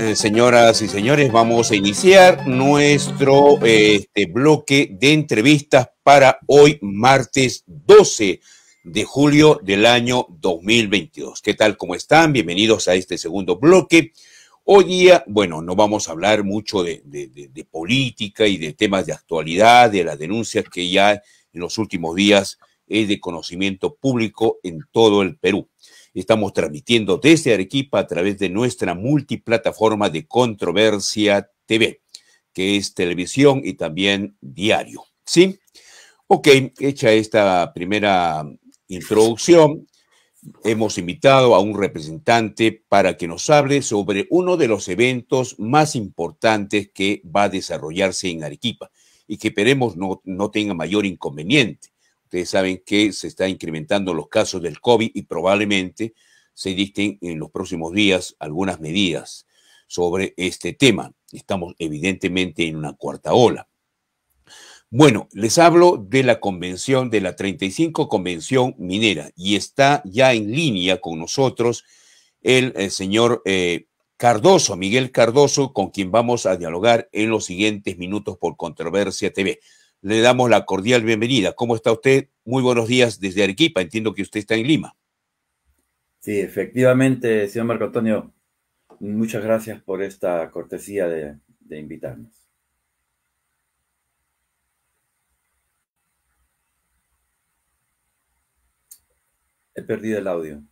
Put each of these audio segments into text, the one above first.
Eh, señoras y señores, vamos a iniciar nuestro este bloque de entrevistas para hoy, martes 12 de julio del año 2022. ¿Qué tal? ¿Cómo están? Bienvenidos a este segundo bloque. Hoy día, bueno, no vamos a hablar mucho de política y de temas de actualidad, de las denuncias que ya en los últimos días es de conocimiento público en todo el Perú. Estamos transmitiendo desde Arequipa a través de nuestra multiplataforma de Controversia TV, que es televisión y también diario. ¿Sí? Ok, hecha esta primera introducción, hemos invitado a un representante para que nos hable sobre uno de los eventos más importantes que va a desarrollarse en Arequipa y que esperemos no, no tenga mayor inconveniente. Ustedes saben que se están incrementando los casos del COVID y probablemente se dicten en los próximos días algunas medidas sobre este tema. Estamos evidentemente en una cuarta ola. Bueno, les hablo de la convención, de la 35 Convención Minera, y está ya en línea con nosotros el, eh, señor eh, Cardoso, Miguel Cardoso, con quien vamos a dialogar en los siguientes minutos por Controversia TV le damos la cordial bienvenida. ¿Cómo está usted? Muy buenos días desde Arequipa. Entiendo que usted está en Lima. Sí, efectivamente, señor Marco Antonio. Muchas gracias por esta cortesía de, invitarnos. He perdido el audio.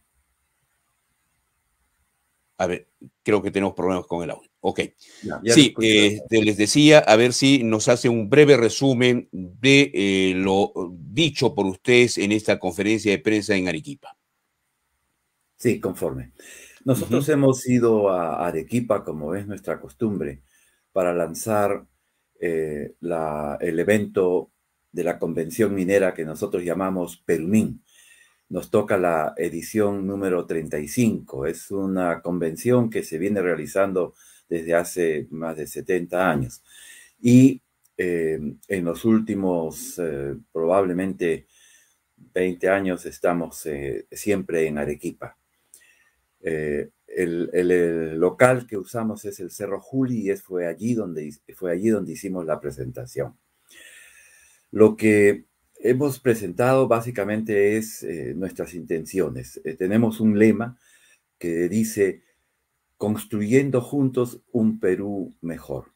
A ver, creo que tenemos problemas con el audio. Ok. sí, este, les decía, a ver si nos hace un breve resumen de eh, lo dicho por ustedes en esta conferencia de prensa en Arequipa. Sí, conforme. Nosotros hemos ido a Arequipa, como es nuestra costumbre, para lanzar eh, la, el evento de la convención minera que nosotros llamamos Perumín. Nos toca la edición número 35. Es una convención que se viene realizando desde hace más de 70 años. Y eh, en los últimos eh, probablemente 20 años estamos eh, siempre en Arequipa. El, local que usamos es el Cerro Juli y fue, allí donde, fue allí donde hicimos la presentación. Lo que hemos presentado básicamente es nuestras intenciones. tenemos un lema que dice construyendo juntos un Perú mejor.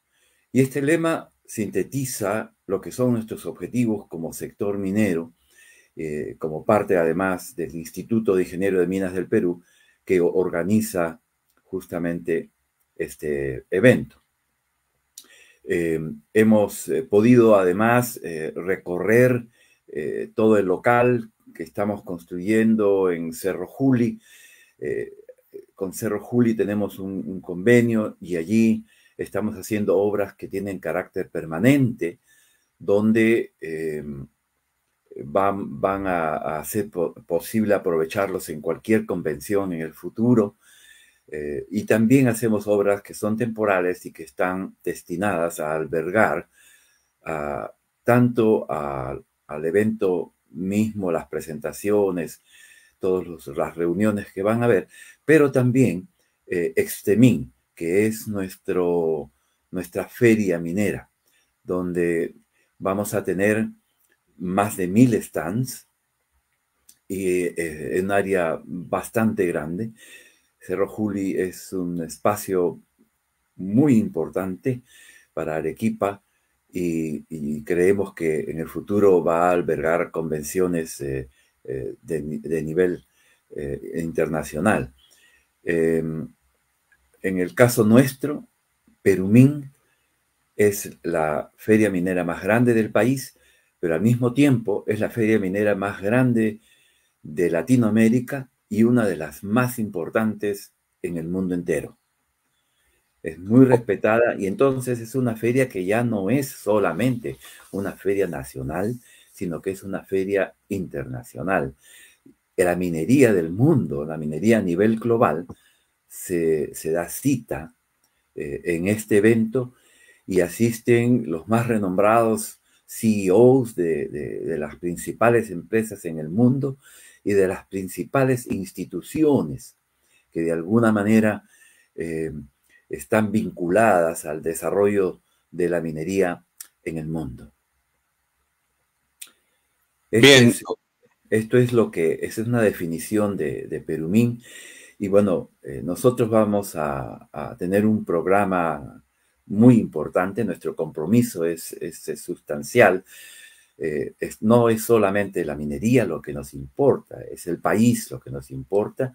Y este lema sintetiza lo que son nuestros objetivos como sector minero, eh, como parte además del Instituto de Ingeniero de Minas del Perú, que organiza justamente este evento. Em, hemos eh, podido además eh, recorrer todo el local que estamos construyendo en Cerro Juli, con Cerro Juli tenemos un, convenio y allí estamos haciendo obras que tienen carácter permanente, donde eh, van, a, ser hacer posible aprovecharlos en cualquier convención en el futuro. Eh, y también hacemos obras que son temporales y que están destinadas a albergar tanto al evento mismo, las presentaciones, todas las reuniones que van a haber, pero también eh, Extemín, que es nuestro, nuestra feria minera, donde vamos a tener más de mil stands y es eh, en un área bastante grande. Cerro Juli es un espacio muy importante para Arequipa y, creemos que en el futuro va a albergar convenciones eh, eh, de, nivel eh, internacional. Em, en el caso nuestro, Perumín es la feria minera más grande del país, pero al mismo tiempo es la feria minera más grande de Latinoamérica y una de las más importantes en el mundo entero. Es muy respetada y entonces es una feria que ya no es solamente una feria nacional, sino que es una feria internacional. La minería del mundo, la minería a nivel global, se, da cita eh, en este evento y asisten los más renombrados CEOs de, las principales empresas en el mundo y de las principales instituciones que de alguna manera eh, están vinculadas al desarrollo de la minería en el mundo. Esto Es, esto es lo que, es una definición de, Perumín. Y bueno, eh, nosotros vamos a, tener un programa muy importante, nuestro compromiso es, sustancial. Eh, no es solamente la minería lo que nos importa, es el país lo que nos importa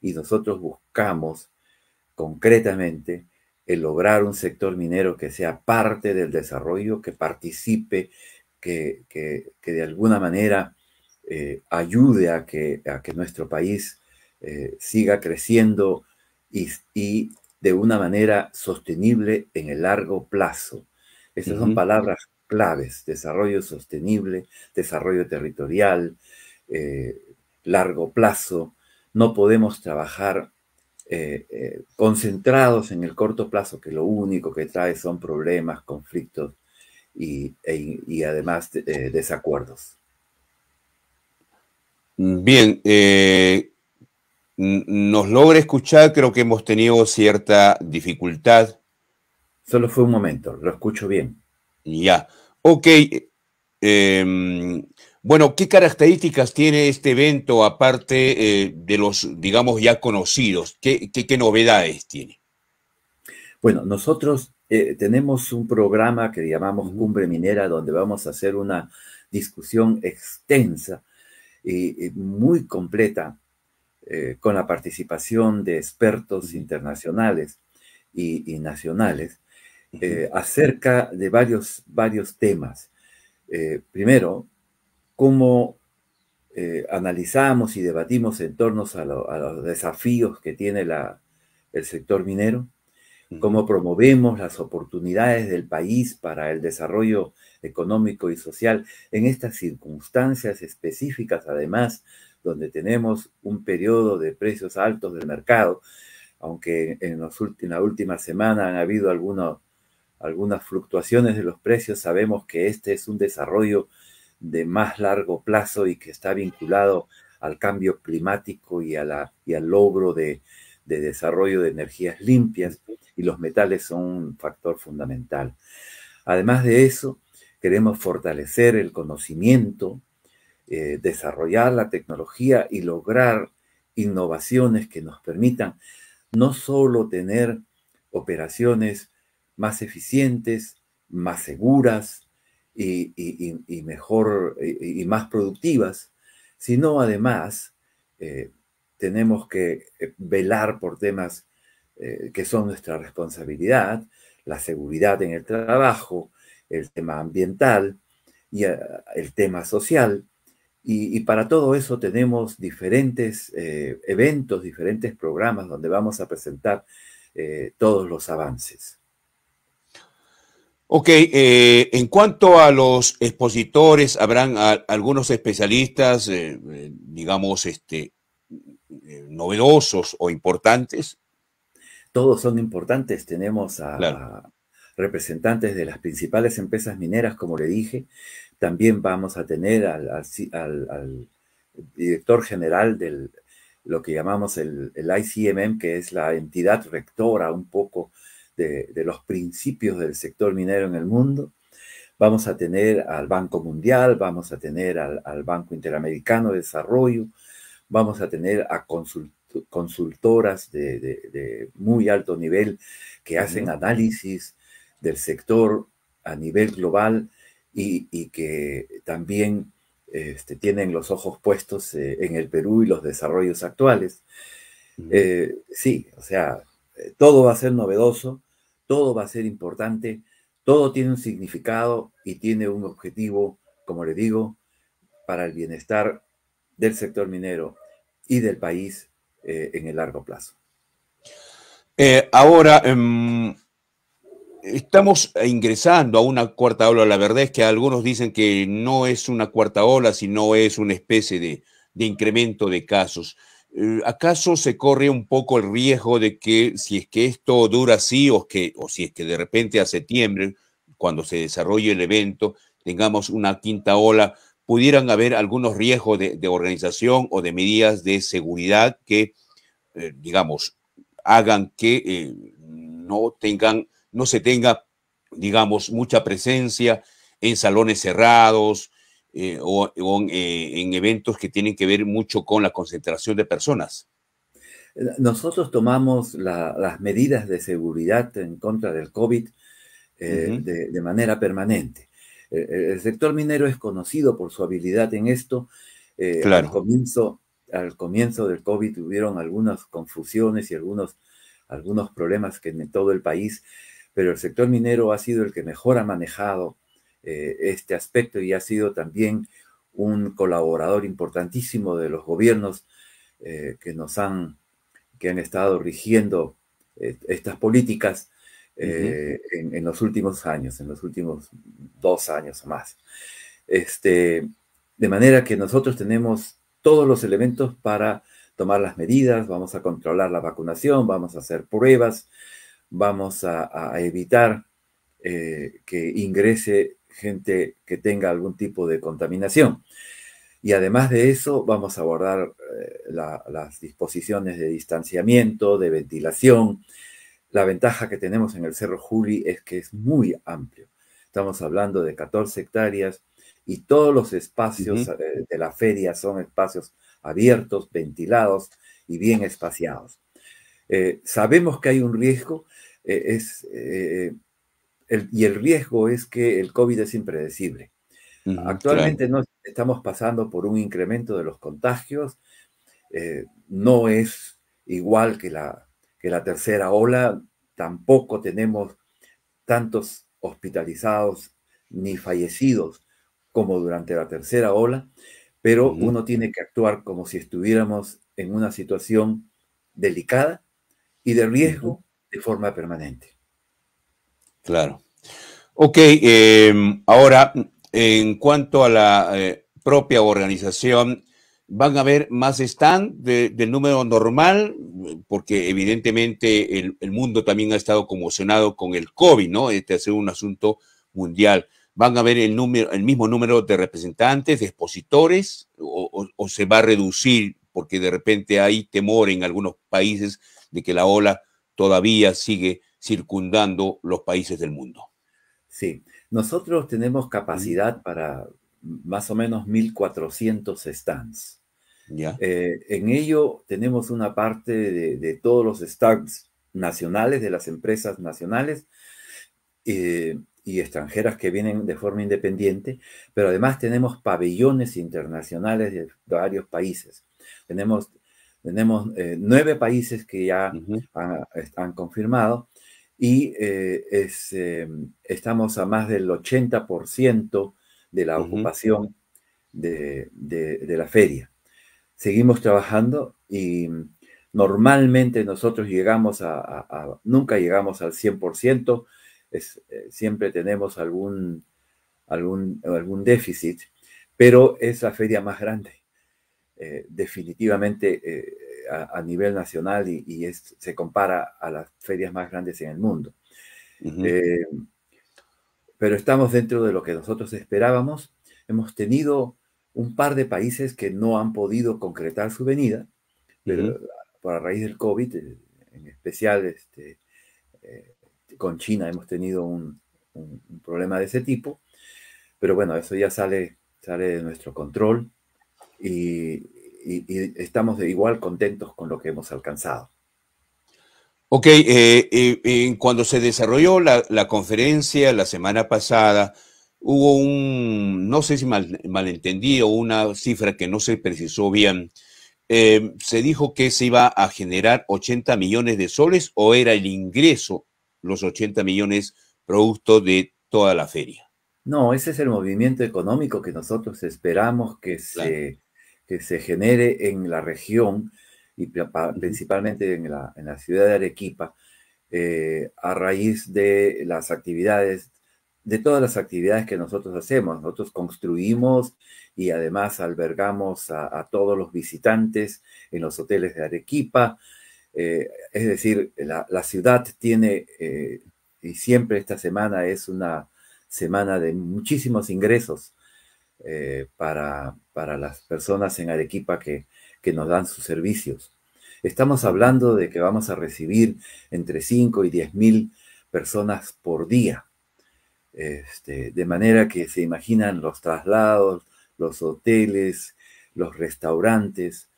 y nosotros buscamos concretamente el lograr un sector minero que sea parte del desarrollo, que participe que, de alguna manera eh, ayude a que, a que nuestro país eh, siga creciendo y, de una manera sostenible en el largo plazo. Esas son palabras claves, desarrollo sostenible, desarrollo territorial, eh, largo plazo. No podemos trabajar concentrados en el corto plazo, que lo único que trae son problemas, conflictos e, y, además desacuerdos. Bien, eh, nos logra escuchar, creo que hemos tenido cierta dificultad. Solo fue un momento, lo escucho bien. Ya, ok. Em, bueno, ¿qué características tiene este evento aparte eh, de los, digamos, ya conocidos? qué, novedades tiene? Bueno, nosotros eh, tenemos un programa que llamamos Cumbre Minera, donde vamos a hacer una discusión extensa y, muy completa eh, con la participación de expertos internacionales y, nacionales eh, acerca de varios, varios temas. primero, cómo analizamos y debatimos en torno a, los desafíos que tiene el sector minero cómo promovemos las oportunidades del país para el desarrollo económico y social en estas circunstancias específicas, además, donde tenemos un periodo de precios altos del mercado, aunque en, los en la última semana han habido algunas fluctuaciones de los precios, sabemos que este es un desarrollo de más largo plazo y que está vinculado al cambio climático y, y al logro de, de desarrollo de energías limpias y los metales son un factor fundamental. Además de eso, queremos fortalecer el conocimiento, eh, desarrollar la tecnología y lograr innovaciones que nos permitan no solo tener operaciones más eficientes, más seguras y, mejor y, más productivas, sino además eh, tenemos que eh, velar por temas eh, que son nuestra responsabilidad, la seguridad en el trabajo, el tema ambiental y eh, el tema social. Y, para todo eso tenemos diferentes eventos, diferentes programas donde vamos a presentar todos los avances. Ok, en cuanto a los expositores, habrán algunos especialistas, digamos, este, eh, novedosos o importantes? Todos son importantes. Tenemos a, representantes de las principales empresas mineras, como le dije. También vamos a tener al, director general de lo que llamamos el, el, ICMM, que es la entidad rectora un poco de, los principios del sector minero en el mundo. Vamos a tener al Banco Mundial, vamos a tener al Banco Interamericano de Desarrollo, vamos a tener a consultoras de, muy alto nivel que hacen análisis del sector a nivel global y, que también este, tienen los ojos puestos eh, en el Perú y los desarrollos actuales. Eh, sí, o sea, eh, todo va a ser novedoso, todo va a ser importante, todo tiene un significado y tiene un objetivo, como le digo, para el bienestar del sector minero y del país eh, en el largo plazo. Eh, ahora, em, estamos ingresando a una cuarta ola. La verdad es que algunos dicen que no es una cuarta ola, sino es una especie de, incremento de casos. Eh, ¿Acaso se corre un poco el riesgo de que si es que esto dura así o, que, o si es que de repente a septiembre, cuando se desarrolle el evento, tengamos una quinta ola pudieran haber algunos riesgos de, organización o de medidas de seguridad que, eh, digamos, hagan que eh, no tengan, no se tenga, digamos, mucha presencia en salones cerrados eh, o, en eventos que tienen que ver mucho con la concentración de personas. Nosotros tomamos las medidas de seguridad en contra del COVID de, manera permanente. Eh, eh, el sector minero es conocido por su habilidad en esto. Eh, al, comienzo, al comienzo del COVID tuvieron algunas confusiones y algunos, algunos problemas que en todo el país, pero el sector minero ha sido el que mejor ha manejado este aspecto y ha sido también un colaborador importantísimo de los gobiernos que nos han, que han estado rigiendo estas políticas eh, en, los últimos años, en los últimos dos años o más. Este, de manera que nosotros tenemos todos los elementos para tomar las medidas, vamos a controlar la vacunación, vamos a hacer pruebas, vamos a, evitar eh, que ingrese gente que tenga algún tipo de contaminación. Y además de eso, vamos a abordar eh, las disposiciones de distanciamiento, de ventilación, la ventaja que tenemos en el Cerro Juli es que es muy amplio. Estamos hablando de 14 hectáreas y todos los espacios eh, de la feria son espacios abiertos, ventilados y bien espaciados. Eh, sabemos que hay un riesgo eh, y el riesgo es que el COVID es impredecible. Actualmente no estamos pasando por un incremento de los contagios, no es igual que la, la tercera ola, tampoco tenemos tantos hospitalizados ni fallecidos como durante la tercera ola, pero uno tiene que actuar como si estuviéramos en una situación delicada y de riesgo de forma permanente. Claro. Ok, em, ahora, en cuanto a la eh, propia organización, van a haber más stand del número normal, porque evidentemente el, mundo también ha estado conmocionado con el COVID, ¿no? Este ha sido un asunto mundial. ¿Van a haber el, número, el mismo número de representantes, de expositores, o, o se va a reducir porque de repente hay temor en algunos países de que la ola todavía sigue circundando los países del mundo? Sí, nosotros tenemos capacidad para más o menos 1.400 stands. Eh, en ello tenemos una parte de, todos los stocks nacionales, de las empresas nacionales eh, y extranjeras que vienen de forma independiente, pero además tenemos pabellones internacionales de varios países. Tenemos, tenemos eh, nueve países que ya han, confirmado y estamos a más del 80% de la ocupación de la feria seguimos trabajando y normalmente nosotros llegamos a, nunca llegamos al 100%, es, eh, siempre tenemos algún, algún, algún déficit, pero es la feria más grande, eh, definitivamente eh, a, nivel nacional y, se compara a las ferias más grandes en el mundo. pero estamos dentro de lo que nosotros esperábamos. Hemos tenido un par de países que no han podido concretar su venida, por la raíz del COVID, eh, en especial este, eh, con China hemos tenido un, problema de ese tipo, pero bueno, eso ya sale, sale de nuestro control y, estamos de igual contentos con lo que hemos alcanzado. Ok, eh, cuando se desarrolló la, la conferencia la semana pasada, hubo un, no sé si mal, malentendí o una cifra que no se precisó bien, em, se dijo que se iba a generar 80 millones de soles o era el ingreso, los 80 millones producto de toda la feria. No, ese es el movimiento económico que nosotros esperamos que, se, se genere en la región y principalmente en la, ciudad de Arequipa, eh, a raíz de las actividades de todas las actividades que nosotros hacemos. Nosotros construimos y además albergamos a, todos los visitantes en los hoteles de Arequipa. Eh, es decir, la, ciudad tiene, eh, y siempre esta semana es una semana de muchísimos ingresos eh, para, para, las personas en Arequipa que, que nos dan sus servicios. Estamos hablando de que vamos a recibir entre 5 y 10 mil personas por día este, de manera que se imaginan los traslados, los hoteles, los restaurantes.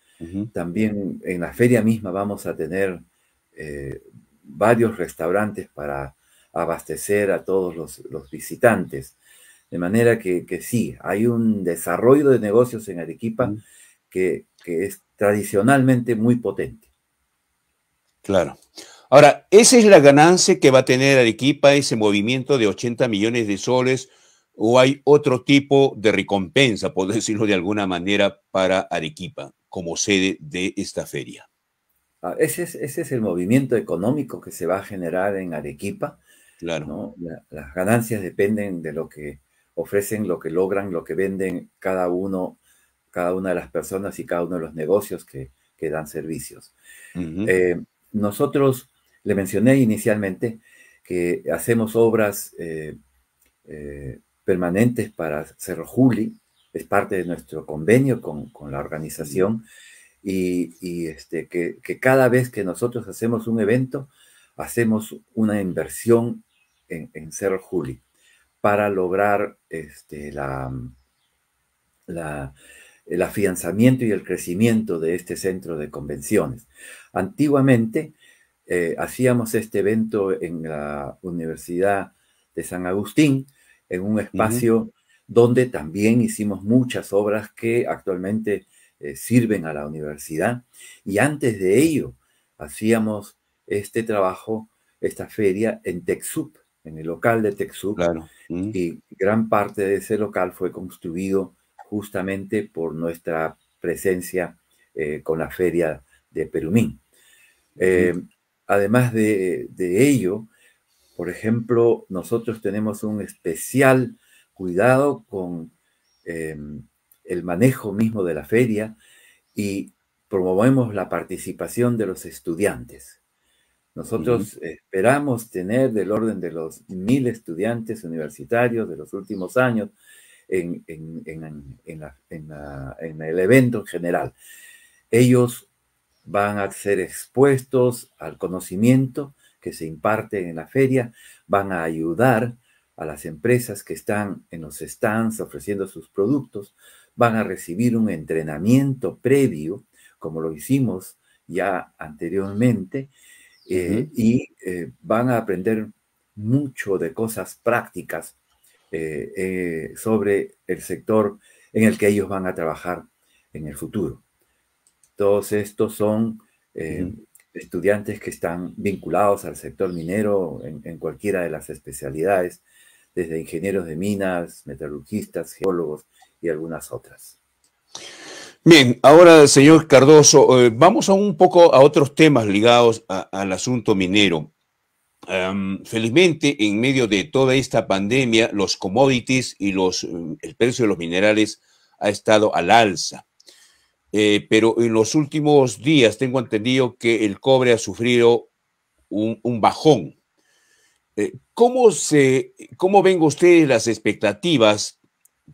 También en la feria misma vamos a tener eh, varios restaurantes para abastecer a todos los, visitantes. De manera que, sí, hay un desarrollo de negocios en Arequipa que, que es tradicionalmente muy potente. Claro. Ahora, esa es la ganancia que va a tener Arequipa, ese movimiento de 80 millones de soles, o hay otro tipo de recompensa, por decirlo de alguna manera, para Arequipa como sede de esta feria. Ah, ese, es, ese es, el movimiento económico que se va a generar en Arequipa. Claro. las ganancias dependen de lo que ofrecen, lo que logran, lo que venden cada uno, cada una de las personas y cada uno de los negocios que, dan servicios. Eh, nosotros le mencioné inicialmente que hacemos obras eh, eh, permanentes para Cerro Juli, es parte de nuestro convenio con, la organización, y, este, que, cada vez que nosotros hacemos un evento, hacemos una inversión en, en Cerro Juli para lograr este, la, el afianzamiento y el crecimiento de este centro de convenciones. Antiguamente, eh, hacíamos este evento en la Universidad de San Agustín, en un espacio donde también hicimos muchas obras que actualmente eh, sirven a la universidad. Y antes de ello, hacíamos este trabajo, esta feria en Texup, en el local de Texup. Y gran parte de ese local fue construido justamente por nuestra presencia eh, con la feria de Perumín. Además de, ello, por ejemplo, nosotros tenemos un especial cuidado con em, el manejo mismo de la feria y promovemos la participación de los estudiantes. Nosotros esperamos tener del orden de los mil estudiantes universitarios de los últimos años en, en, el evento en general. Ellos van a ser expuestos al conocimiento que se imparte en la feria, van a ayudar a las empresas que están en los stands ofreciendo sus productos, van a recibir un entrenamiento previo, como lo hicimos ya anteriormente, eh, y eh, van a aprender mucho de cosas prácticas eh, sobre el sector en el que ellos van a trabajar en el futuro. Todos estos son eh, estudiantes que están vinculados al sector minero en, cualquiera de las especialidades, desde ingenieros de minas, metalurgistas, geólogos y algunas otras. Bien, ahora señor Cardoso, eh, vamos a un poco a otros temas ligados al asunto minero. felizmente, en medio de toda esta pandemia, los commodities y los, mm, el precio de los minerales ha estado al alza. Eh, pero en los últimos días tengo entendido que el cobre ha sufrido un, bajón. Eh, ¿cómo, se, ¿Cómo ven ustedes las expectativas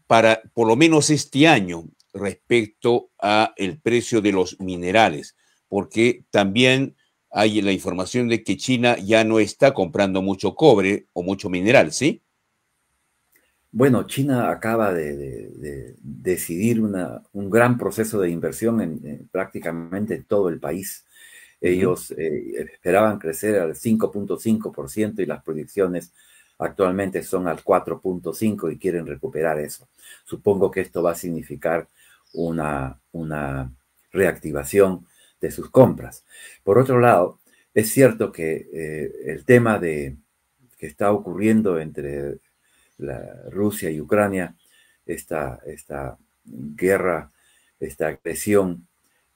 para por lo menos este año respecto a el precio de los minerales? Porque también hay la información de que China ya no está comprando mucho cobre o mucho mineral, ¿sí? Bueno, China acaba de, decidir un gran proceso de inversión en, prácticamente todo el país. Ellos eh, esperaban crecer al 5.5% y las proyecciones actualmente son al 4.5% y quieren recuperar eso. Supongo que esto va a significar una, reactivación de sus compras. Por otro lado, es cierto que eh, el tema de, que está ocurriendo entre la Rusia y Ucrania, esta, esta guerra, esta agresión,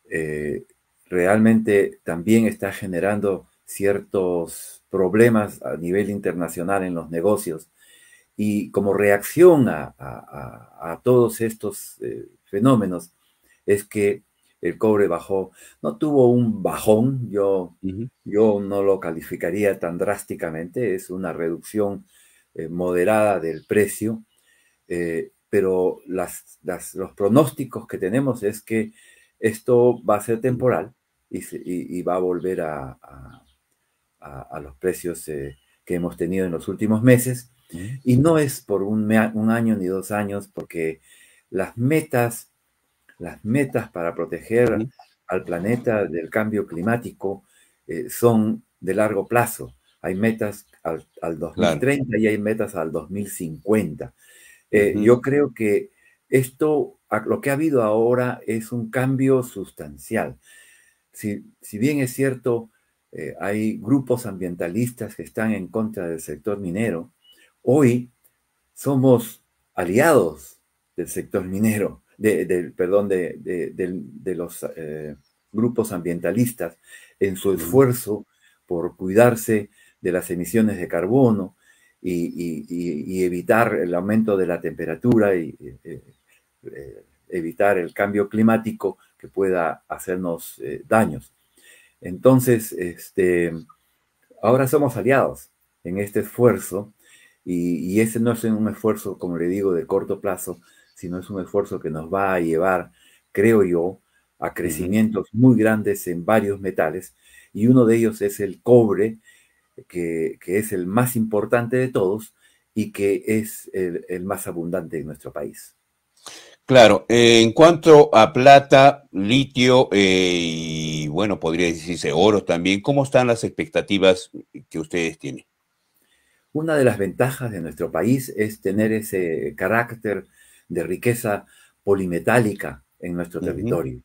eh, realmente también está generando ciertos problemas a nivel internacional en los negocios. Y como reacción a, todos estos eh, fenómenos es que el cobre bajó, no tuvo un bajón, yo, yo no lo calificaría tan drásticamente, es una reducción eh, moderada del precio, eh, pero las, los pronósticos que tenemos es que esto va a ser temporal y, va a volver a, los precios eh, que hemos tenido en los últimos meses. Y no es por un, un, año ni dos años, porque las metas, las metas para proteger al planeta del cambio climático son de largo plazo hay metas al, 2030 y hay metas al 2050. Eh, yo creo que esto, lo que ha habido ahora es un cambio sustancial. Si, si bien es cierto, eh, hay grupos ambientalistas que están en contra del sector minero, hoy somos aliados del sector minero, perdón, de, los eh, grupos ambientalistas en su esfuerzo por cuidarse de las emisiones de carbono y, evitar el aumento de la temperatura y eh, eh, evitar el cambio climático que pueda hacernos eh, daños. Entonces, este, ahora somos aliados en este esfuerzo y, y, ese no es un esfuerzo, como le digo, de corto plazo, sino es un esfuerzo que nos va a llevar, creo yo, a crecimientos muy grandes en varios metales y uno de ellos es el cobre que, es el más importante de todos y que es el, más abundante en nuestro país. Claro, eh, en cuanto a plata, litio eh, y bueno, podría decirse oro también, ¿cómo están las expectativas que ustedes tienen? Una de las ventajas de nuestro país es tener ese carácter de riqueza polimetálica en nuestro territorio,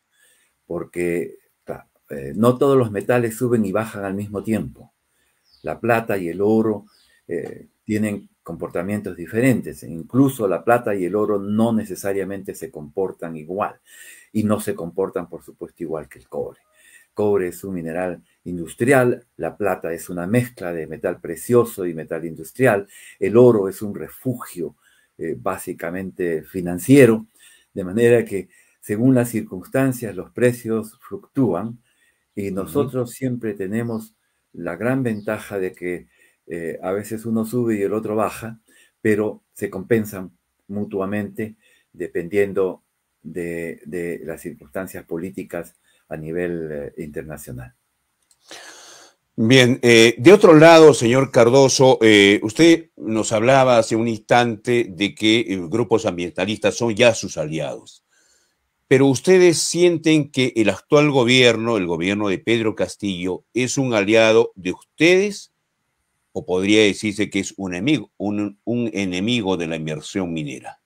porque eh, no todos los metales suben y bajan al mismo tiempo. La plata y el oro eh, tienen comportamientos diferentes. Incluso la plata y el oro no necesariamente se comportan igual y no se comportan, por supuesto, igual que el cobre. cobre es un mineral industrial, la plata es una mezcla de metal precioso y metal industrial, el oro es un refugio eh, básicamente financiero, de manera que según las circunstancias los precios fluctúan y nosotros siempre tenemos la gran ventaja de que eh, a veces uno sube y el otro baja, pero se compensan mutuamente dependiendo de, las circunstancias políticas a nivel eh, internacional. Bien, eh, de otro lado, señor Cardoso, usted nos hablaba hace un instante de que grupos ambientalistas son ya sus aliados. Pero ustedes sienten que el actual gobierno, el gobierno de Pedro Castillo, es un aliado de ustedes o podría decirse que es un enemigo, un, enemigo de la inversión minera.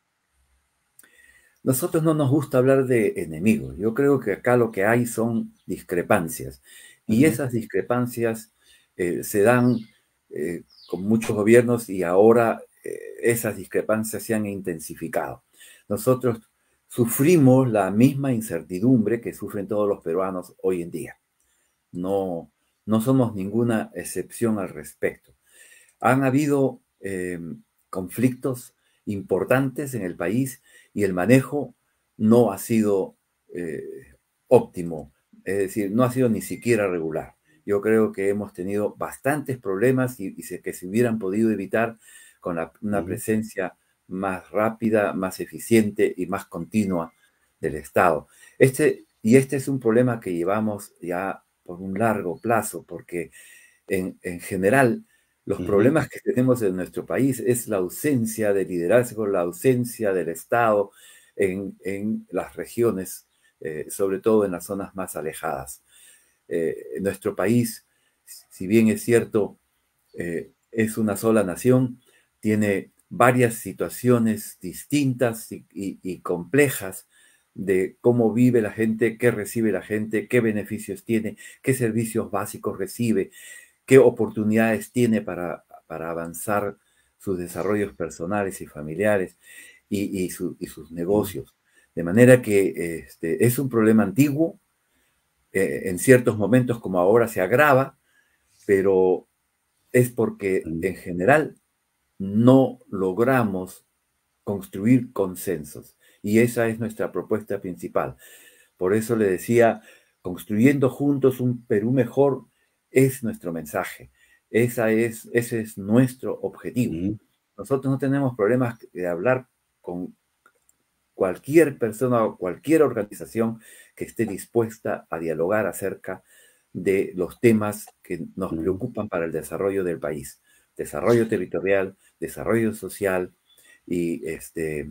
Nosotros no nos gusta hablar de enemigos. Yo creo que acá lo que hay son discrepancias. Y esas discrepancias eh, se dan eh, con muchos gobiernos y ahora eh, esas discrepancias se han intensificado. Nosotros sufrimos la misma incertidumbre que sufren todos los peruanos hoy en día. No, no somos ninguna excepción al respecto. Han habido em, conflictos importantes en el país y el manejo no ha sido eh, óptimo, es decir, no ha sido ni siquiera regular. Yo creo que hemos tenido bastantes problemas y, que se hubieran podido evitar con una presencia más rápida, más eficiente y más continua del Estado. Este, y este es un problema que llevamos ya por un largo plazo, porque en, general los problemas que tenemos en nuestro país es la ausencia de liderazgo, la ausencia del Estado en, las regiones, eh, sobre todo en las zonas más alejadas. Eh, nuestro país, si bien es cierto, eh, es una sola nación, tiene varias situaciones distintas y, complejas de cómo vive la gente, qué recibe la gente, qué beneficios tiene, qué servicios básicos recibe, qué oportunidades tiene para, avanzar sus desarrollos personales y familiares y, sus negocios. De manera que este, es un problema antiguo, eh, en ciertos momentos como ahora se agrava, pero es porque en general no logramos construir consensos. Y esa es nuestra propuesta principal. Por eso le decía, construyendo juntos un Perú mejor es nuestro mensaje. Esa es, ese es nuestro objetivo. Nosotros no tenemos problemas de hablar con cualquier persona o cualquier organización que esté dispuesta a dialogar acerca de los temas que nos preocupan para el desarrollo del país desarrollo territorial, desarrollo social y este,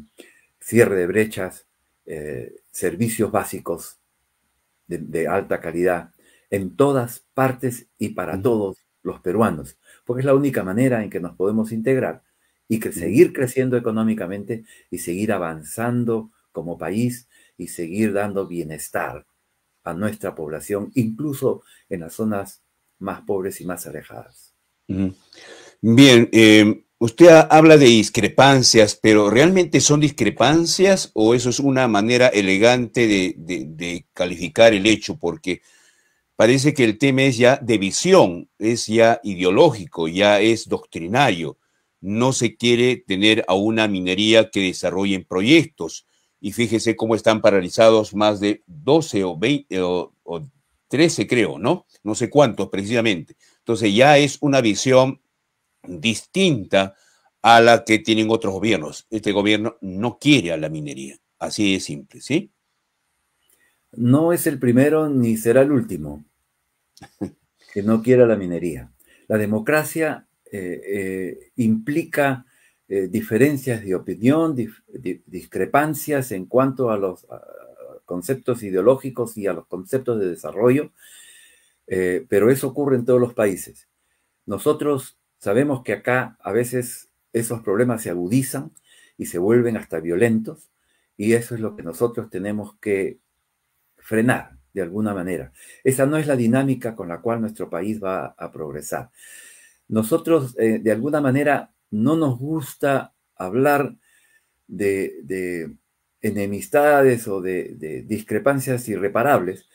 cierre de brechas, eh, servicios básicos de, alta calidad en todas partes y para todos los peruanos, porque es la única manera en que nos podemos integrar y que seguir creciendo económicamente y seguir avanzando como país y seguir dando bienestar a nuestra población, incluso en las zonas más pobres y más alejadas. Bien, eh, usted habla de discrepancias, pero ¿realmente son discrepancias o eso es una manera elegante de, calificar el hecho? Porque parece que el tema es ya de visión, es ya ideológico, ya es doctrinario. No se quiere tener a una minería que desarrolle proyectos. Y fíjese cómo están paralizados más de 12 o, o, o 13, creo, ¿no? No sé cuántos precisamente. Entonces ya es una visión distinta a la que tienen otros gobiernos. Este gobierno no quiere a la minería. Así de simple, ¿sí? No es el primero ni será el último que no quiera la minería. La democracia eh, eh, implica eh, diferencias de opinión, discrepancias en cuanto a los conceptos ideológicos y a los conceptos de desarrollo, pero eso ocurre en todos los países. Nosotros Sabemos que acá a veces esos problemas se agudizan y se vuelven hasta violentos y eso es lo que nosotros tenemos que frenar de alguna manera. Esa no es la dinámica con la cual nuestro país va a progresar. Nosotros eh, de alguna manera no nos gusta hablar de, enemistades o de, discrepancias irreparables,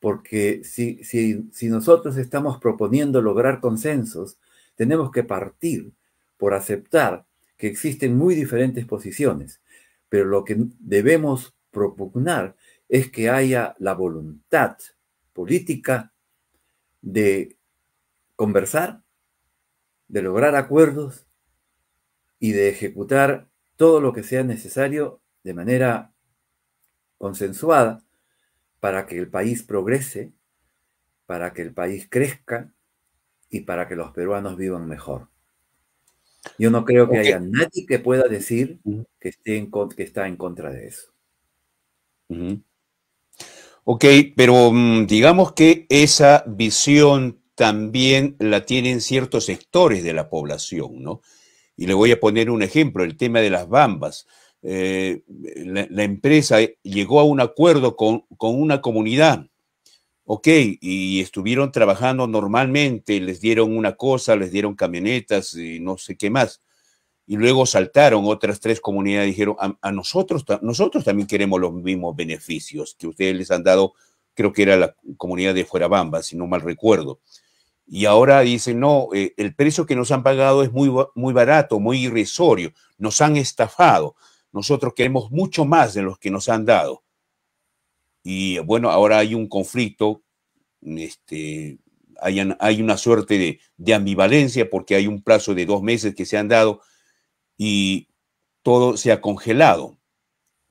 porque si nosotros estamos proponiendo lograr consensos, tenemos que partir por aceptar que existen muy diferentes posiciones, pero lo que debemos propugnar es que haya la voluntad política de conversar, de lograr acuerdos y de ejecutar todo lo que sea necesario de manera consensuada para que el país progrese, para que el país crezca, y para que los peruanos vivan mejor. Yo no creo que haya nadie que pueda decir que, esté en, que está en contra de eso. Ok, pero mm, digamos que esa visión también la tienen ciertos sectores de la población, ¿no? Y le voy a poner un ejemplo, el tema de las bambas. Eh, la, empresa llegó a un acuerdo con, con una comunidad Ok, y estuvieron trabajando normalmente, les dieron una cosa, les dieron camionetas y no sé qué más. Y luego saltaron otras tres comunidades y dijeron, a, nosotros, nosotros también queremos los mismos beneficios que ustedes les han dado, creo que era la comunidad de Fuera Bamba, si no mal recuerdo. Y ahora dicen, no, eh, el precio que nos han pagado es muy, muy barato, muy irrisorio, nos han estafado, nosotros queremos mucho más de los que nos han dado. Y bueno, ahora hay un conflicto, este, hay, hay una suerte de, ambivalencia porque hay un plazo de dos meses que se han dado y todo se ha congelado.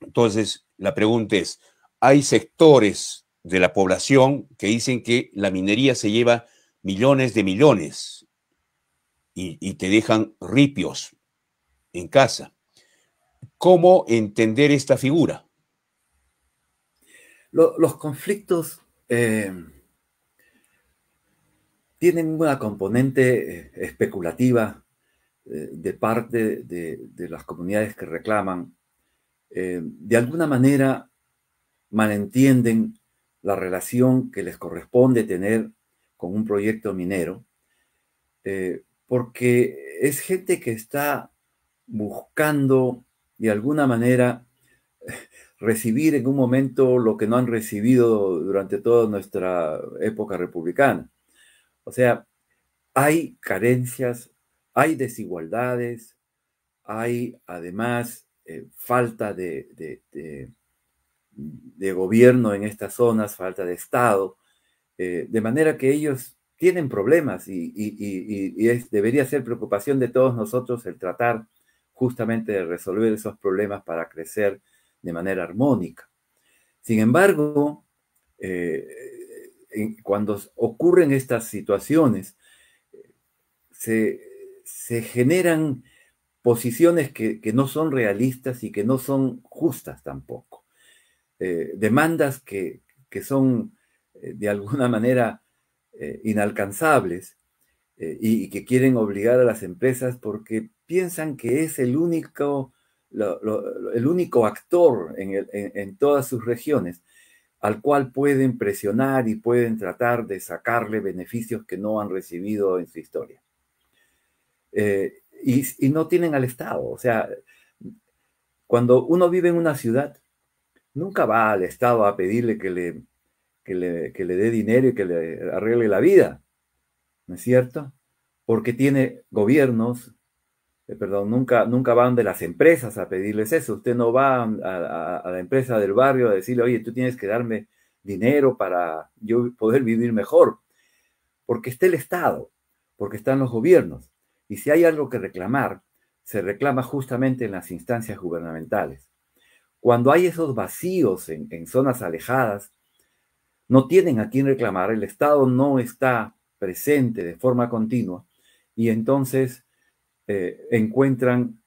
Entonces, la pregunta es, hay sectores de la población que dicen que la minería se lleva millones de millones y, te dejan ripios en casa. ¿Cómo entender esta figura? los conflictos eh, tienen una componente eh, especulativa eh, de parte de, las comunidades que reclaman. de alguna manera malentienden la relación que les corresponde tener con un proyecto minero, porque es gente que está buscando de alguna manera recibir en un momento lo que no han recibido durante toda nuestra época republicana. O sea, hay carencias, hay desigualdades, hay además eh, falta de, de, gobierno en estas zonas, falta de Estado, eh, de manera que ellos tienen problemas y, debería ser preocupación de todos nosotros el tratar justamente de resolver esos problemas para crecer de manera armónica. Sin embargo, eh, cuando ocurren estas situaciones, se, generan posiciones que, no son realistas y que no son justas tampoco. Eh, demandas que, son eh, de alguna manera inalcanzables y, que quieren obligar a las empresas porque piensan que es el único el único actor en, todas sus regiones al cual pueden presionar y pueden tratar de sacarle beneficios que no han recibido en su historia. Eh, y, y, no tienen al Estado. O sea, cuando uno vive en una ciudad, nunca va al Estado a pedirle que le, le, que le dé dinero y que le arregle la vida. ¿No es cierto? Porque tiene gobiernos, eh, perdón, nunca, nunca van de las empresas a pedirles eso. Usted no va a, la empresa del barrio a decirle, oye, tú tienes que darme dinero para yo poder vivir mejor. Porque está el Estado, porque están los gobiernos. Y si hay algo que reclamar, se reclama justamente en las instancias gubernamentales. Cuando hay esos vacíos en, en zonas alejadas, no tienen a quién reclamar, el Estado no está presente de forma continua y entonces eh, encuentran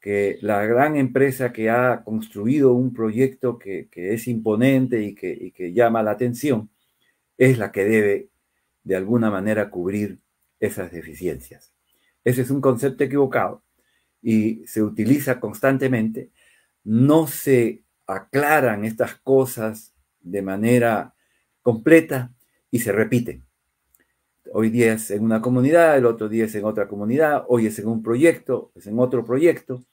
que la gran empresa que ha construido un proyecto que, es imponente y que, llama la atención es la que debe de alguna manera cubrir esas deficiencias. Ese es un concepto equivocado y se utiliza constantemente. No se aclaran estas cosas de manera completa y se repiten. Hoy día es en una comunidad, el otro día es en otra comunidad, hoy es en un proyecto, es en otro proyecto.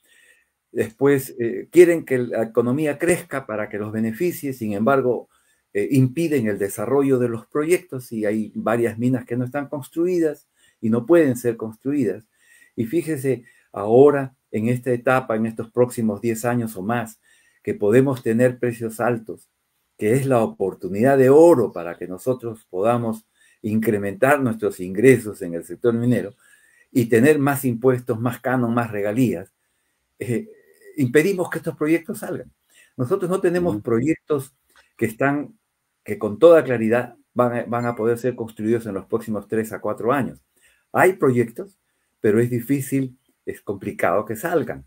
Después eh, quieren que la economía crezca para que los beneficie, sin embargo, eh, impiden el desarrollo de los proyectos y hay varias minas que no están construidas y no pueden ser construidas. Y fíjese, ahora, en esta etapa, en estos próximos 10 años o más, que podemos tener precios altos, que es la oportunidad de oro para que nosotros podamos incrementar nuestros ingresos en el sector minero y tener más impuestos, más canon, más regalías, eh, impedimos que estos proyectos salgan. Nosotros no tenemos proyectos que están, que con toda claridad van a, poder ser construidos en los próximos tres a cuatro años. Hay proyectos, pero es difícil, es complicado que salgan.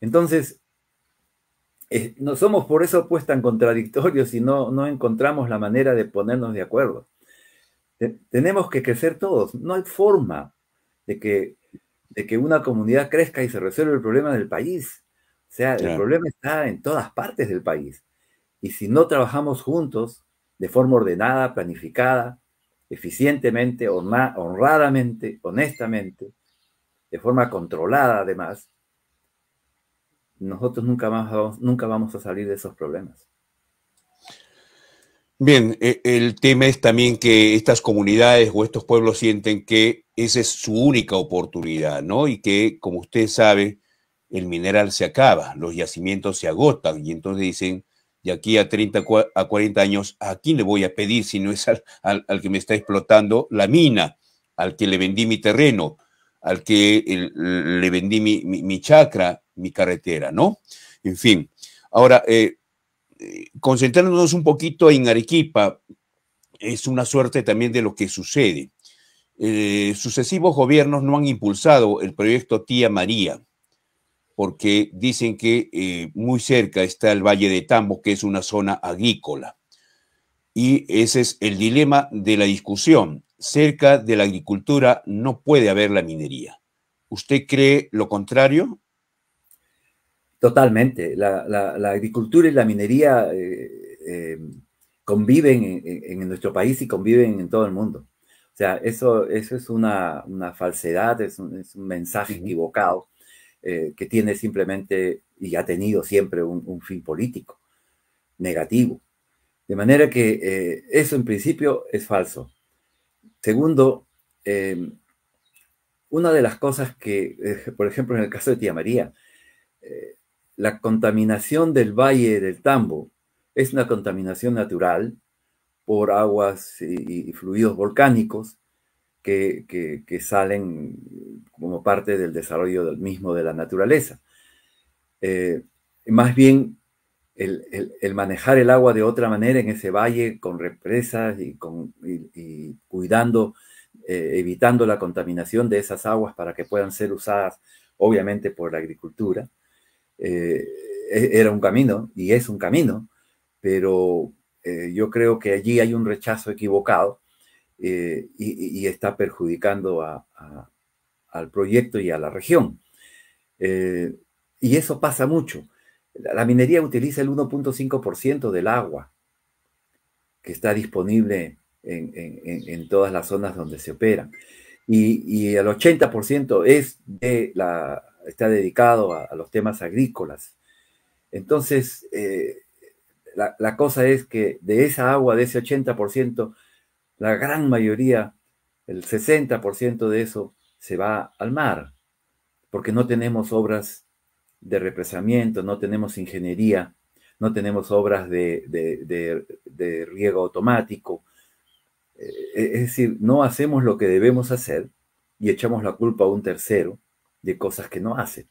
Entonces, eh, no somos por eso pues tan contradictorios y no encontramos la manera de ponernos de acuerdo tenemos que crecer todos. No hay forma de que, de que una comunidad crezca y se resuelva el problema del país. O sea, el problema está en todas partes del país. Y si no trabajamos juntos de forma ordenada, planificada, eficientemente, honradamente, honestamente, de forma controlada además, nosotros nunca, más nunca vamos a salir de esos problemas. Bien, eh, el tema es también que estas comunidades o estos pueblos sienten que esa es su única oportunidad, ¿no? Y que, como usted sabe, el mineral se acaba, los yacimientos se agotan y entonces dicen, de aquí a 30, a 40 años, ¿a quién le voy a pedir si no es al, que me está explotando la mina, al que le vendí mi terreno, al que le vendí mi, mi, chacra, mi carretera, ¿no? En fin, ahora, eh, concentrándonos un poquito en Arequipa, es una suerte también de lo que sucede. Eh, sucesivos gobiernos no han impulsado el proyecto Tía María, porque dicen que eh, muy cerca está el Valle de Tambo, que es una zona agrícola. Y ese es el dilema de la discusión. Cerca de la agricultura no puede haber la minería. ¿Usted cree lo contrario? Totalmente. La, agricultura y la minería eh, eh, conviven en, nuestro país y conviven en todo el mundo. O sea, eso, eso es una, falsedad, es un, mensaje equivocado eh, que tiene simplemente y ha tenido siempre un, fin político negativo. De manera que eso en principio es falso. Segundo, una de las cosas que, por ejemplo, en el caso de Tía María, la contaminación del valle del Tambo es una contaminación natural por aguas y, fluidos volcánicos que, salen como parte del desarrollo del mismo de la naturaleza. Eh, más bien, el, manejar el agua de otra manera en ese valle, con represas y, cuidando, eh, evitando la contaminación de esas aguas para que puedan ser usadas, obviamente, por la agricultura, eh, e, era un camino y es un camino, pero eh, yo creo que allí hay un rechazo equivocado eh, y, está perjudicando al proyecto y a la región. y eso pasa mucho. La, minería utiliza el 1.5% del agua que está disponible en, todas las zonas donde se opera. y el 80% es de la está dedicado a, los temas agrícolas. Entonces, eh, la, cosa es que de esa agua, de ese 80%, la gran mayoría, el 60% de eso, se va al mar, porque no tenemos obras de represamiento, no tenemos ingeniería, no tenemos obras de, riego automático. Eh, es decir, no hacemos lo que debemos hacer y echamos la culpa a un tercero de cosas que no hace.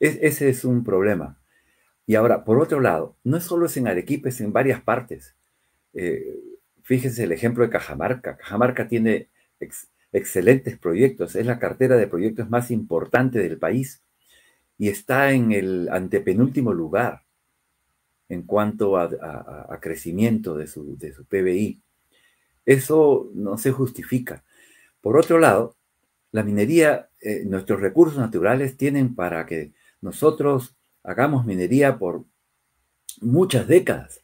ese es un problema. Y ahora, por otro lado, no es solo es en Arequipa, es en varias partes. Eh, fíjense el ejemplo de Cajamarca. Cajamarca tiene excelentes proyectos, es la cartera de proyectos más importante del país y está en el antepenúltimo lugar en cuanto a, crecimiento de su, de su PBI. Eso no se justifica. Por otro lado, la minería, eh, nuestros recursos naturales tienen para que nosotros hagamos minería por muchas décadas,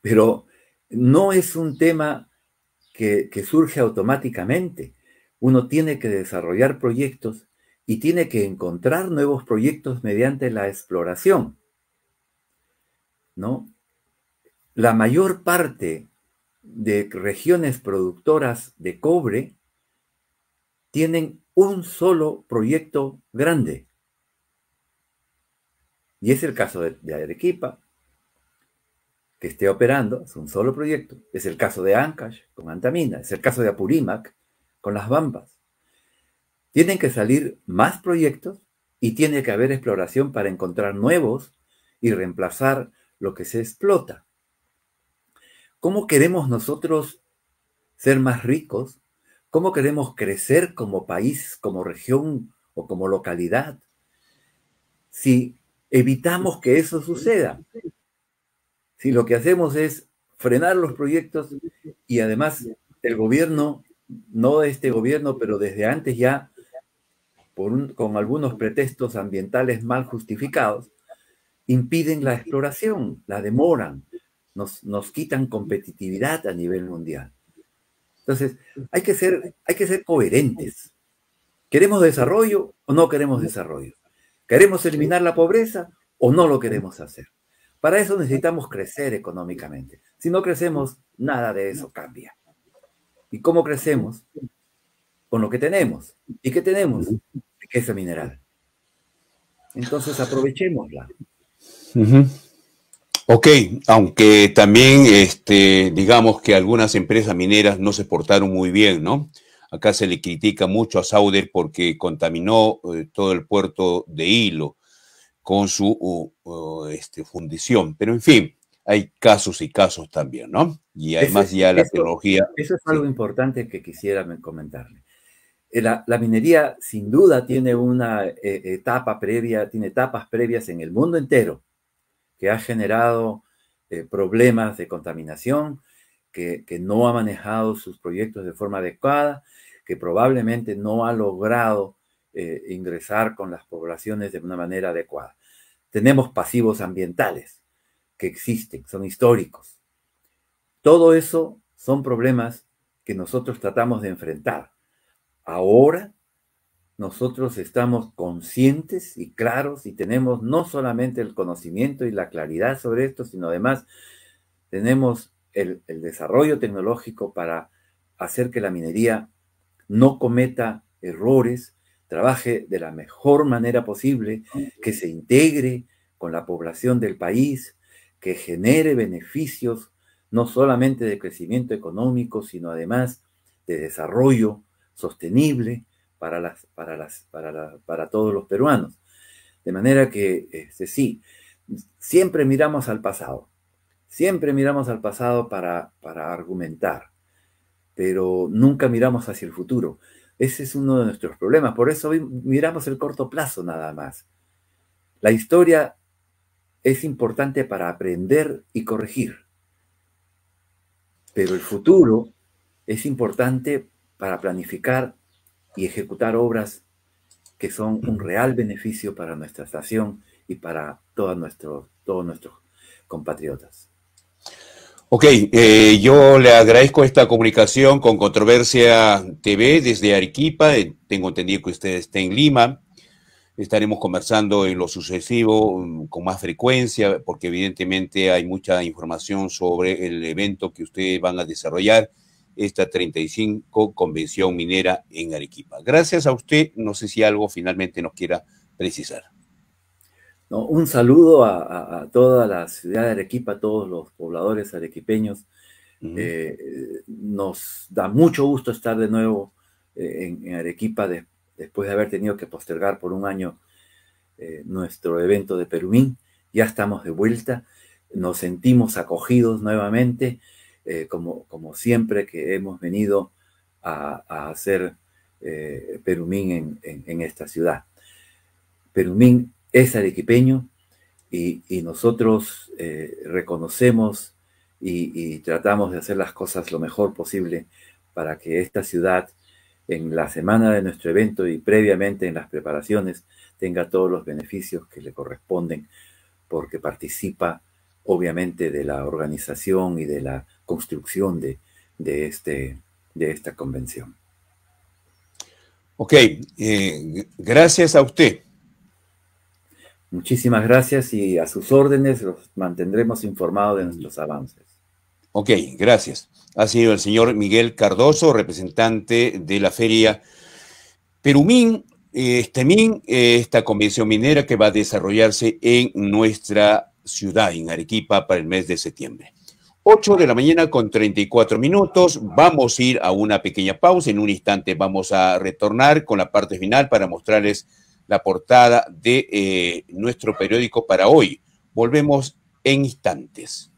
pero no es un tema que, que surge automáticamente. Uno tiene que desarrollar proyectos y tiene que encontrar nuevos proyectos mediante la exploración. ¿No? La mayor parte de regiones productoras de cobre tienen un solo proyecto grande. Y es el caso de, Arequipa, que esté operando, es un solo proyecto. Es el caso de Ancash con Antamina, es el caso de Apurímac con las Bambas. Tienen que salir más proyectos y tiene que haber exploración para encontrar nuevos y reemplazar lo que se explota. ¿Cómo queremos nosotros ser más ricos cómo queremos crecer como país, como región o como localidad, si evitamos que eso suceda. Si lo que hacemos es frenar los proyectos y además el gobierno, no este gobierno, pero desde antes ya, con algunos pretextos ambientales mal justificados, impiden la exploración, la demoran, nos, nos quitan competitividad a nivel mundial. Entonces, hay que ser, hay que ser coherentes. ¿Queremos desarrollo o no queremos desarrollo? ¿Queremos eliminar la pobreza o no lo queremos hacer? Para eso necesitamos crecer económicamente. Si no crecemos, nada de eso cambia. ¿Y cómo crecemos? Con lo que tenemos. ¿Y qué tenemos? Riqueza mineral. Entonces aprovechémosla. Ok, aunque también este, digamos que algunas empresas mineras no se portaron muy bien, ¿no? Acá se le critica mucho a Sauder porque contaminó eh, todo el puerto de Hilo con su este, fundición. Pero en fin, hay casos y casos también, ¿no? Y además ya la tecnología... Eso es algo importante que quisiera comentarle. Eh, la, minería sin duda tiene una eh, etapa previa, tiene etapas previas en el mundo entero que ha generado eh, problemas de contaminación, que, no ha manejado sus proyectos de forma adecuada, que probablemente no ha logrado eh, ingresar con las poblaciones de una manera adecuada. Tenemos pasivos ambientales que existen, son históricos. Todo eso son problemas que nosotros tratamos de enfrentar. Ahora nosotros estamos conscientes y claros y tenemos no solamente el conocimiento y la claridad sobre esto, sino además tenemos el, desarrollo tecnológico para hacer que la minería no cometa errores, trabaje de la mejor manera posible, que se integre con la población del país, que genere beneficios no solamente de crecimiento económico, sino además de desarrollo sostenible para, las, para, las, para, todos los peruanos. De manera que, este, sí, siempre miramos al pasado, siempre miramos al pasado para, para argumentar, pero nunca miramos hacia el futuro. Ese es uno de nuestros problemas, por eso miramos el corto plazo nada más. La historia es importante para aprender y corregir, pero el futuro es importante para planificar y ejecutar obras que son un real beneficio para nuestra estación y para todos nuestros, todos nuestros compatriotas. Ok, eh, yo le agradezco esta comunicación con Controversia TV desde Arequipa. Eh, tengo entendido que usted está en Lima. Estaremos conversando en lo sucesivo mm, con más frecuencia porque evidentemente hay mucha información sobre el evento que ustedes van a desarrollar esta 35 Convención Minera en Arequipa. Gracias a usted. No sé si algo finalmente nos quiera precisar. un saludo a, toda la ciudad de Arequipa, a todos los pobladores arequipeños. Eh, nos da mucho gusto estar de nuevo eh, en, Arequipa después de haber tenido que postergar por un año eh, nuestro evento de Perumín. Ya estamos de vuelta, nos sentimos acogidos nuevamente. Eh, como, siempre que hemos venido a, hacer eh, Perumín en, esta ciudad. Perumín es arequipeño y, y nosotros eh, reconocemos y, tratamos de hacer las cosas lo mejor posible para que esta ciudad en la semana de nuestro evento y previamente en las preparaciones tenga todos los beneficios que le corresponden porque participa obviamente de la organización y de la construcción de, de, este, de esta convención. Ok, eh, gracias a usted. Muchísimas gracias y a sus órdenes los mantendremos informados de los avances. Ok, gracias. Ha sido el señor Miguel Cardoso, representante de la feria Perumín, este eh, min eh, esta convención minera que va a desarrollarse en nuestra ciudad, en Arequipa, para el mes de septiembre. 8 de la mañana con 34 minutos. Vamos a ir a una pequeña pausa. En un instante vamos a retornar con la parte final para mostrarles la portada de eh, nuestro periódico para hoy. Volvemos en instantes.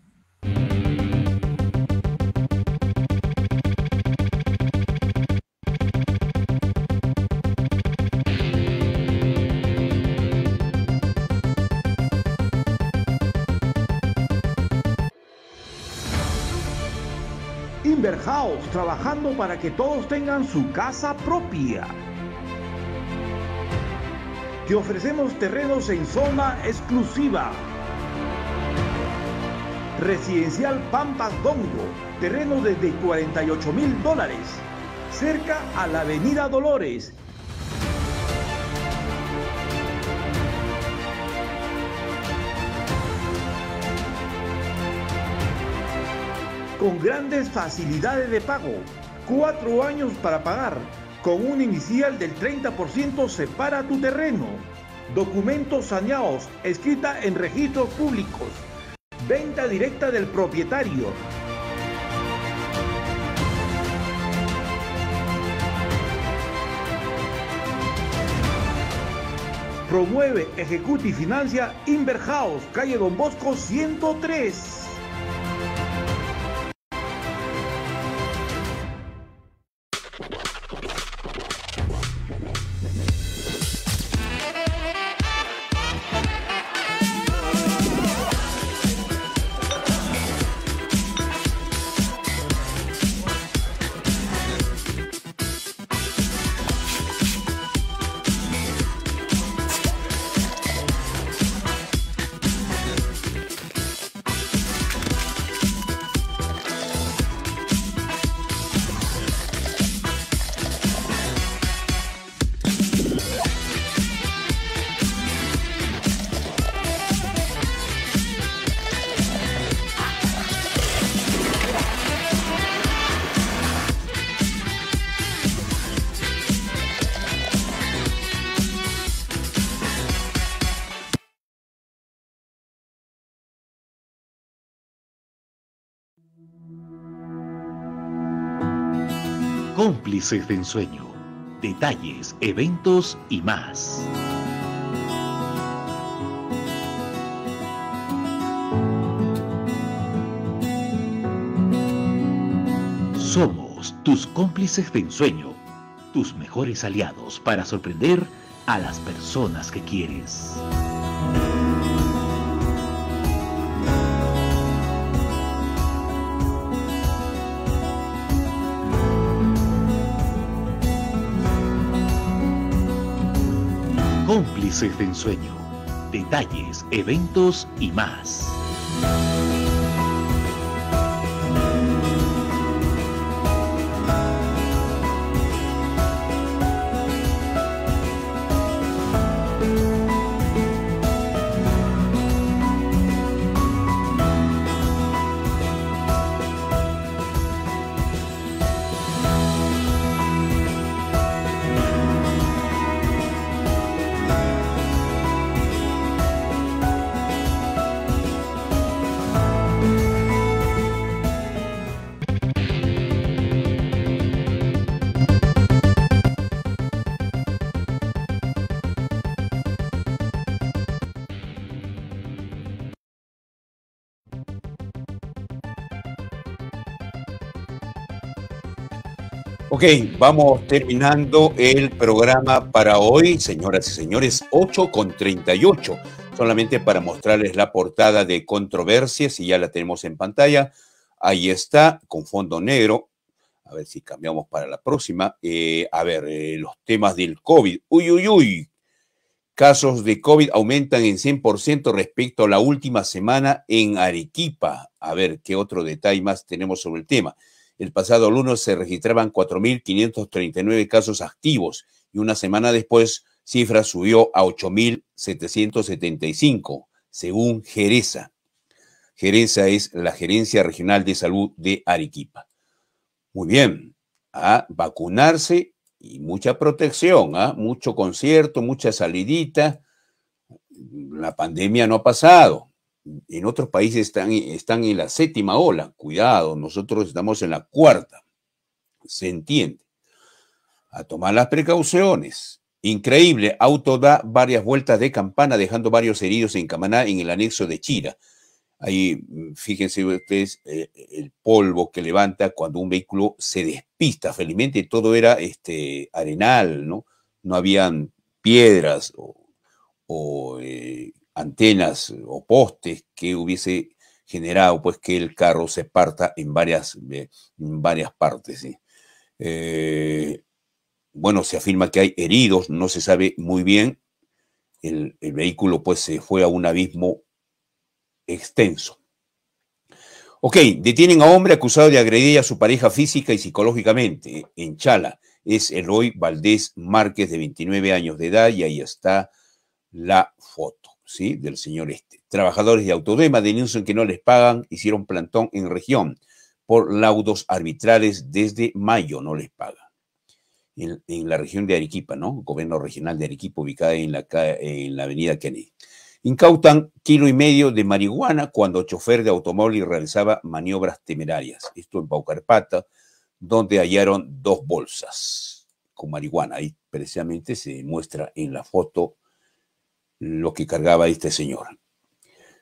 trabajando para que todos tengan su casa propia. Te ofrecemos terrenos en zona exclusiva. Residencial Pampas Dongo, terreno desde 48 mil dólares, cerca a la Avenida Dolores con grandes facilidades de pago. Cuatro años para pagar. Con un inicial del 30% separa tu terreno. Documentos saneados, escrita en registros públicos. Venta directa del propietario. Promueve, ejecuta y financia Inverjaos, calle Don Bosco 103. Cómplices de ensueño. Detalles, eventos y más. Somos tus cómplices de ensueño, tus mejores aliados para sorprender a las personas que quieres. Códices de Detalles, eventos y más. Ok, vamos terminando el programa para hoy, señoras y señores, 8 con 38, solamente para mostrarles la portada de controversias, y ya la tenemos en pantalla. Ahí está, con fondo negro. A ver si cambiamos para la próxima. Eh, a ver, eh, los temas del COVID. Uy, uy, uy. Casos de COVID aumentan en 100% respecto a la última semana en Arequipa. A ver, ¿qué otro detalle más tenemos sobre el tema? El pasado lunes se registraban 4.539 casos activos y una semana después cifra subió a 8.775, según Jereza. Jereza es la Gerencia Regional de Salud de Arequipa. Muy bien, a vacunarse y mucha protección, ¿ah? mucho concierto, mucha salidita. La pandemia no ha pasado en otros países están, están en la séptima ola. Cuidado, nosotros estamos en la cuarta. Se entiende. A tomar las precauciones. Increíble, auto da varias vueltas de campana dejando varios heridos en Camaná en el anexo de Chira. Ahí, mm, fíjense ustedes, eh, el polvo que levanta cuando un vehículo se despista. Felizmente todo era este, arenal, ¿no? No habían piedras o, eh, antenas o postes que hubiese generado pues que el carro se parta en varias, eh, varias partes. Eh, bueno, se afirma que hay heridos, no se sabe muy bien. El, vehículo pues se fue a un abismo extenso. Ok, detienen a hombre acusado de agredir a su pareja física y psicológicamente en Chala. Es Eloy Valdés Márquez, de 29 años de edad, y ahí está la foto. ¿sí? del señor este. Trabajadores de Autodema denuncian que no les pagan, hicieron plantón en región por laudos arbitrales desde mayo, no les pagan. En, la región de Arequipa, ¿no? Gobierno regional de Arequipa, ubicada en la, en la avenida Kennedy. Incautan kilo y medio de marihuana cuando chofer de automóvil realizaba maniobras temerarias. Esto en Paucarpata, donde hallaron dos bolsas con marihuana. Ahí precisamente se muestra en la foto lo que cargaba este señor.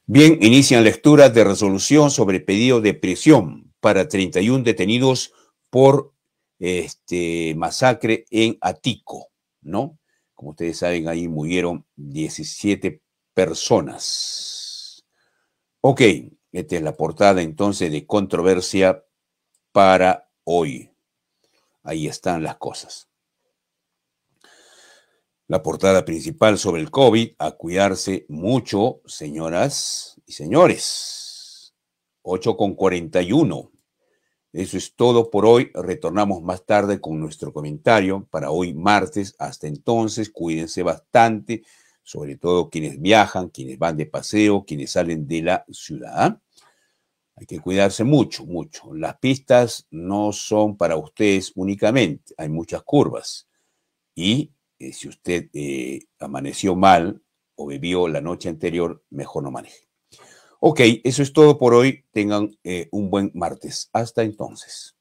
Bien, inician lecturas de resolución sobre pedido de prisión para 31 detenidos por este, masacre en Atico, ¿no? Como ustedes saben, ahí murieron 17 personas. Ok, esta es la portada entonces de controversia para hoy. Ahí están las cosas la portada principal sobre el COVID, a cuidarse mucho, señoras y señores. 8 con 41. Eso es todo por hoy. Retornamos más tarde con nuestro comentario para hoy martes. Hasta entonces, cuídense bastante, sobre todo quienes viajan, quienes van de paseo, quienes salen de la ciudad. Hay que cuidarse mucho, mucho. Las pistas no son para ustedes únicamente. Hay muchas curvas y eh, si usted eh, amaneció mal o bebió la noche anterior, mejor no maneje. Ok, eso es todo por hoy. Tengan eh, un buen martes. Hasta entonces.